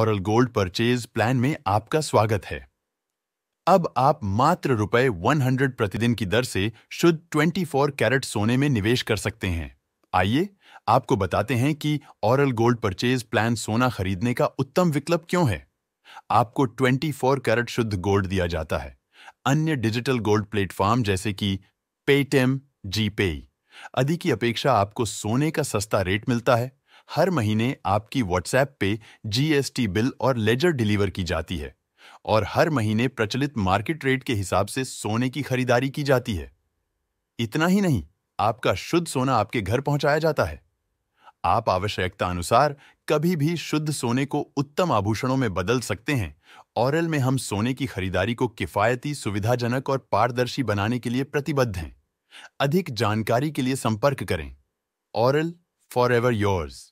ऑरल gold purchase plan में आपका स्वागत है अब आप मात्र रुपए 100 प्रतिदिन की दर से शुद्ध 24 कैरेट सोने में निवेश कर सकते हैं आइए आपको बताते हैं कि ऑरल गोल्ड परचेज प्लान सोना खरीदने का उत्तम विकल्प क्यों है आपको 24 कैरेट शुद्ध गोल्ड दिया जाता है अन्य डिजिटल गोल्ड प्लेटफॉर्म जैसे कि पेटीएम जीपे आदि की अपेक्षा आपको सोने का सस्ता रेट मिलता है हर महीने आपकी व्हाट्सएप पे जीएसटी बिल और लेजर डिलीवर की जाती है और हर महीने प्रचलित मार्केट रेट के हिसाब से सोने की खरीदारी की जाती है इतना ही नहीं आपका शुद्ध सोना आपके घर पहुंचाया जाता है आप आवश्यकता अनुसार कभी भी शुद्ध सोने को उत्तम आभूषणों में बदल सकते हैं ऑरल में हम सोने की खरीदारी को किफायती सुविधाजनक और पारदर्शी बनाने के लिए प्रतिबद्ध हैं अधिक जानकारी के लिए संपर्क करें ऑरल फॉर एवर योर्स